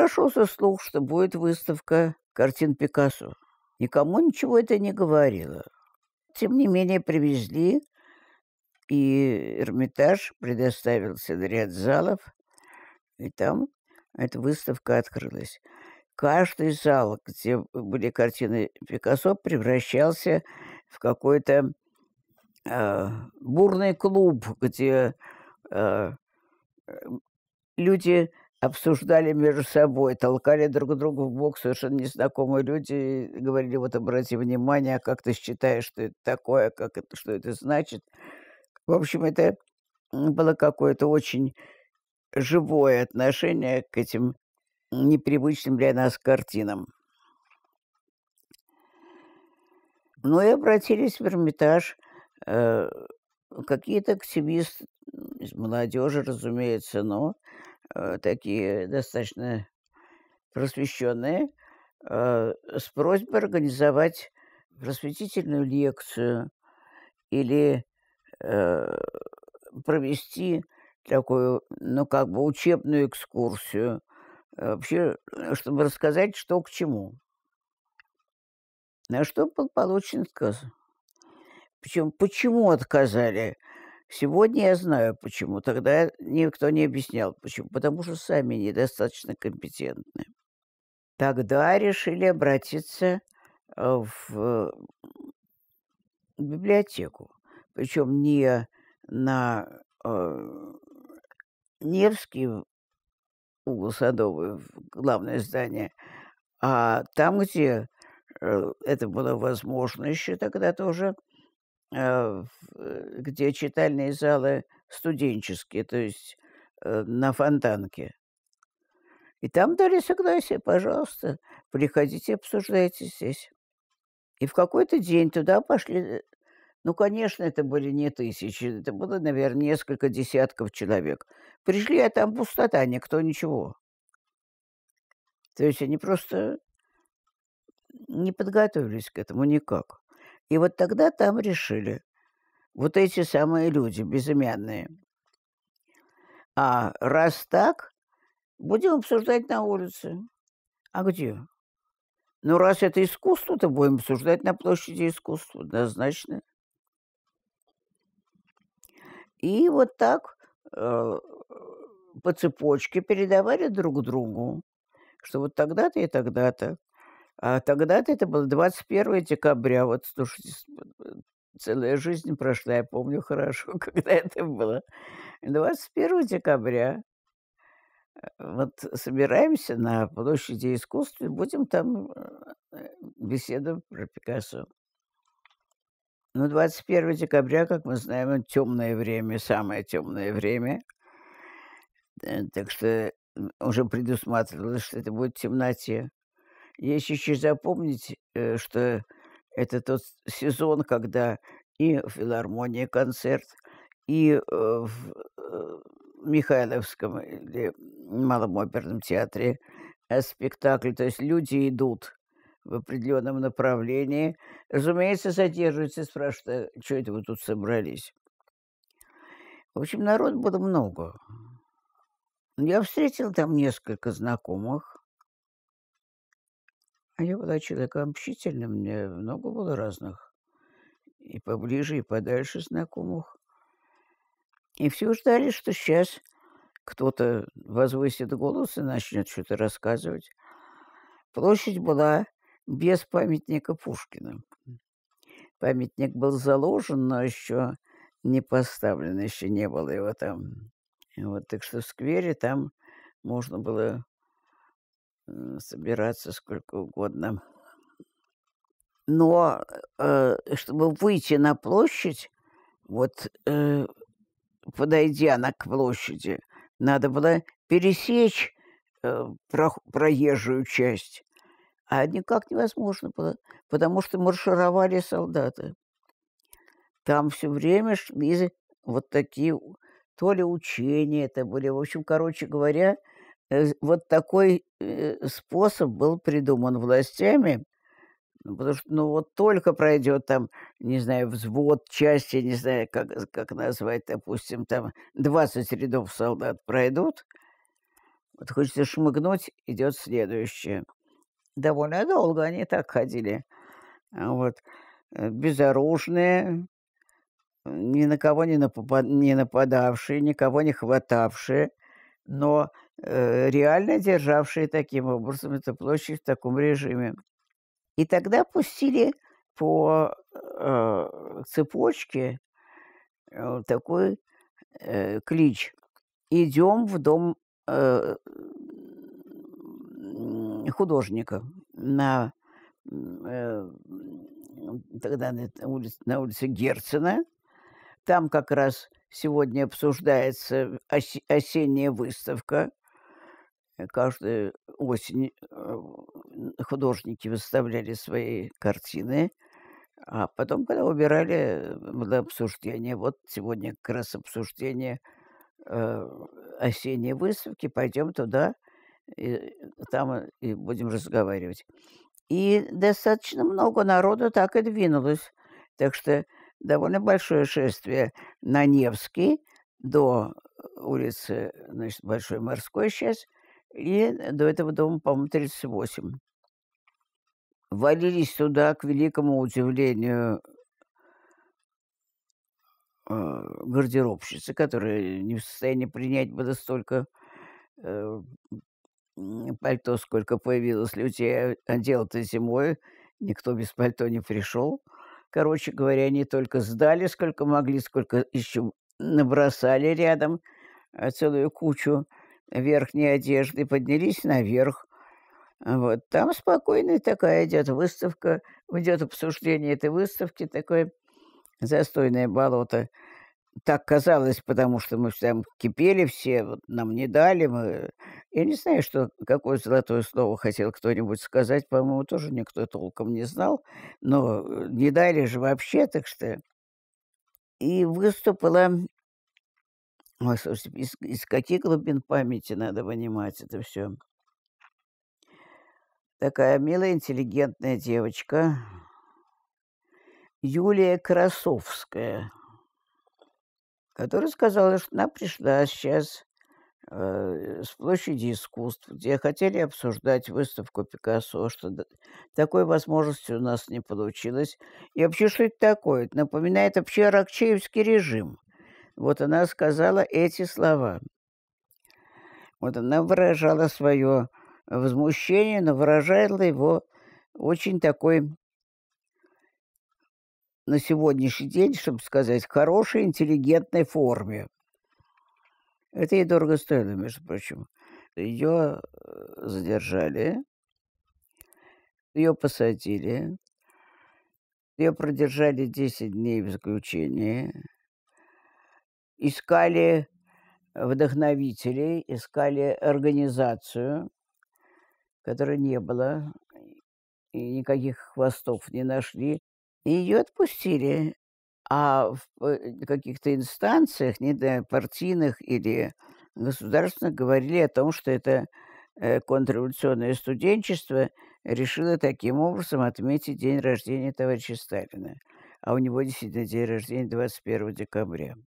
прошелся слух, что будет выставка картин Пикассо. Никому ничего это не говорило. Тем не менее привезли, и Эрмитаж предоставил себе ряд залов, и там эта выставка открылась. Каждый зал, где были картины Пикассо, превращался в какой-то э, бурный клуб, где э, люди обсуждали между собой, толкали друг друга в бок совершенно незнакомые люди говорили, вот обрати внимание, а как ты считаешь, что это такое, как это, что это значит. В общем, это было какое-то очень живое отношение к этим непривычным для нас картинам. Ну и обратились в Эрмитаж э, какие-то активисты из молодежи, разумеется, но Э, такие достаточно просвещенные, э, с просьбой организовать просветительную лекцию или э, провести такую, ну, как бы учебную экскурсию, вообще, чтобы рассказать, что к чему. На что был получен отказ. Причем, почему отказали – Сегодня я знаю, почему. Тогда никто не объяснял, почему. Потому что сами недостаточно компетентны. Тогда решили обратиться э, в библиотеку. Причем не на э, Невский угол Садовый, главное здание, а там, где э, это было возможно еще тогда тоже – Э, где читальные залы студенческие, то есть э, на Фонтанке. И там дали согласие, пожалуйста, приходите, обсуждайте здесь. И в какой-то день туда пошли, э, ну, конечно, это были не тысячи, это было, наверное, несколько десятков человек. Пришли, а там пустота, никто ничего. То есть они просто не подготовились к этому никак. И вот тогда там решили. Вот эти самые люди, безымянные. А раз так, будем обсуждать на улице. А где? Ну, раз это искусство, то будем обсуждать на площади искусства, однозначно. И вот так э, по цепочке передавали друг другу, что вот тогда-то и тогда-то. А тогда-то это было 21 декабря. Вот, слушайте, э, целая жизнь прошла, я помню хорошо, когда это было. 21 декабря вот собираемся на площади искусств и будем там э, беседу про Пикассо. Но ну, 21 декабря, как мы знаем, темное время, самое темное время. Э, так что уже предусматривалось, что это будет в темноте. Если еще запомнить, э, что это тот сезон, когда и в филармонии концерт, и э, э, в Михайловском или Малом оперном театре спектакль. То есть люди идут в определенном направлении. Разумеется, задерживаются и спрашивают, а что это вы тут собрались? В общем, народ было много. Я встретил там несколько знакомых. А я была человеком общительным, мне много было разных. И поближе, и подальше знакомых. И все ждали, что сейчас кто-то возвысит голос и начнет что-то рассказывать. Площадь была без памятника Пушкина. Памятник был заложен, но еще не поставлен, еще не было его там. Вот, так что в сквере там можно было собираться сколько угодно. Но э, чтобы выйти на площадь, вот э, подойдя на к площади, надо было пересечь э, про, проезжую часть. А никак невозможно было, потому что маршировали солдаты. Там все время шли вот такие то ли учения это были. В общем, короче говоря, Э, вот такой э, способ был придуман властями, ну, потому что, ну, вот только пройдет там, не знаю, взвод, части, не знаю, как, э, как назвать, допустим, там 20 рядов солдат пройдут, вот хочется шмыгнуть, идет следующее. Довольно долго они так ходили. А вот. Безоружные, ни на кого не, напад... не нападавшие, никого не хватавшие, но Э, реально державшие таким образом эту площадь в таком режиме. И тогда пустили по э, цепочке э, такой э, клич. Идем в дом э, художника на, э, тогда на, улице, на улице Герцена. Там как раз сегодня обсуждается ос, осенняя выставка Каждую осень э, художники выставляли свои картины, а потом, когда убирали, было обсуждение. Вот сегодня как раз обсуждение э, осенней выставки, пойдем туда, и там э, и будем разговаривать. И достаточно много народу так и двинулось. Так что довольно большое шествие на Невский до улицы, значит, Большой Морской сейчас – и до этого дома, по-моему, 38. Валились туда, к великому удивлению э, гардеробщицы, которая не в состоянии принять было столько э, пальто, сколько появилось людей, а дело зимой, никто без пальто не пришел. Короче говоря, они только сдали, сколько могли, сколько еще набросали рядом э, целую кучу верхней одежды, поднялись наверх. Вот там спокойно такая идет выставка, идет обсуждение этой выставки, такое застойное болото. Так казалось, потому что мы там кипели все, вот нам не дали. Мы... Я не знаю, что, какое золотое слово хотел кто-нибудь сказать, по-моему, тоже никто толком не знал, но э, не дали же вообще, так что... И выступила Ой, слушайте, из, из каких глубин памяти надо вынимать это все? Такая милая, интеллигентная девочка. Юлия Красовская, которая сказала, что она пришла сейчас э, с площади искусств, где хотели обсуждать выставку Пикассо, что такой возможности у нас не получилось. И вообще, что это такое? Это напоминает вообще Аракчеевский режим – вот она сказала эти слова. Вот она выражала свое возмущение, но выражала его очень такой на сегодняшний день, чтобы сказать, хорошей, интеллигентной форме. Это ей дорого стоило, между прочим. Ее э, задержали, ее посадили, ее продержали 10 дней в заключении искали вдохновителей, искали организацию, которой не было, и никаких хвостов не нашли. И ее отпустили. А в э, каких-то инстанциях, не знаю, партийных или государственных, говорили о том, что это э, контрреволюционное студенчество решило таким образом отметить день рождения товарища Сталина. А у него действительно день рождения 21 декабря.